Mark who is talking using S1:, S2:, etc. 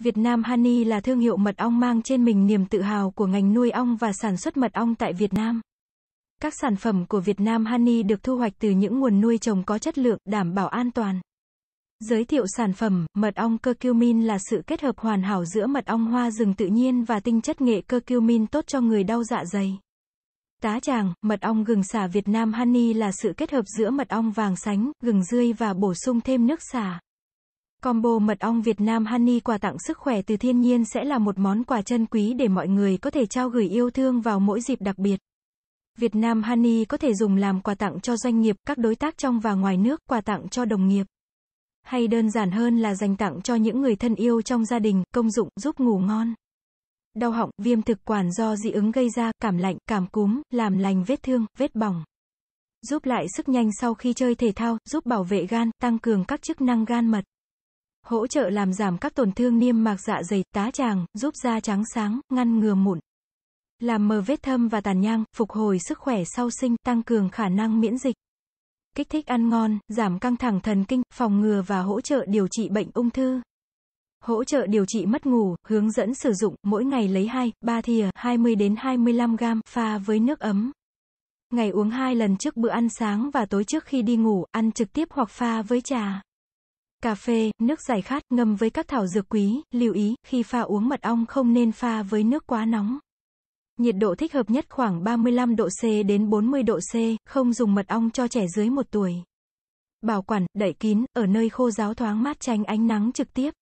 S1: Việt Nam Honey là thương hiệu mật ong mang trên mình niềm tự hào của ngành nuôi ong và sản xuất mật ong tại Việt Nam. Các sản phẩm của Việt Nam Honey được thu hoạch từ những nguồn nuôi trồng có chất lượng, đảm bảo an toàn. Giới thiệu sản phẩm, mật ong curcumin là sự kết hợp hoàn hảo giữa mật ong hoa rừng tự nhiên và tinh chất nghệ curcumin tốt cho người đau dạ dày. Tá tràng, mật ong gừng xả Việt Nam Honey là sự kết hợp giữa mật ong vàng sánh, gừng rươi và bổ sung thêm nước xả. Combo mật ong Việt Nam Honey quà tặng sức khỏe từ thiên nhiên sẽ là một món quà chân quý để mọi người có thể trao gửi yêu thương vào mỗi dịp đặc biệt. Việt Nam Honey có thể dùng làm quà tặng cho doanh nghiệp, các đối tác trong và ngoài nước, quà tặng cho đồng nghiệp. Hay đơn giản hơn là dành tặng cho những người thân yêu trong gia đình, công dụng, giúp ngủ ngon. Đau họng, viêm thực quản do dị ứng gây ra, cảm lạnh, cảm cúm, làm lành vết thương, vết bỏng giúp lại sức nhanh sau khi chơi thể thao, giúp bảo vệ gan, tăng cường các chức năng gan mật hỗ trợ làm giảm các tổn thương niêm mạc dạ dày, tá tràng, giúp da trắng sáng, ngăn ngừa mụn. Làm mờ vết thâm và tàn nhang, phục hồi sức khỏe sau sinh, tăng cường khả năng miễn dịch. Kích thích ăn ngon, giảm căng thẳng thần kinh, phòng ngừa và hỗ trợ điều trị bệnh ung thư. Hỗ trợ điều trị mất ngủ, hướng dẫn sử dụng, mỗi ngày lấy 2, 3 thìa, 20 đến 25 gram, pha với nước ấm. Ngày uống 2 lần trước bữa ăn sáng và tối trước khi đi ngủ, ăn trực tiếp hoặc pha với trà cà phê, nước giải khát, ngâm với các thảo dược quý, lưu ý, khi pha uống mật ong không nên pha với nước quá nóng. Nhiệt độ thích hợp nhất khoảng 35 độ C đến 40 độ C, không dùng mật ong cho trẻ dưới 1 tuổi. Bảo quản, đậy kín, ở nơi khô ráo thoáng mát tránh ánh nắng trực tiếp.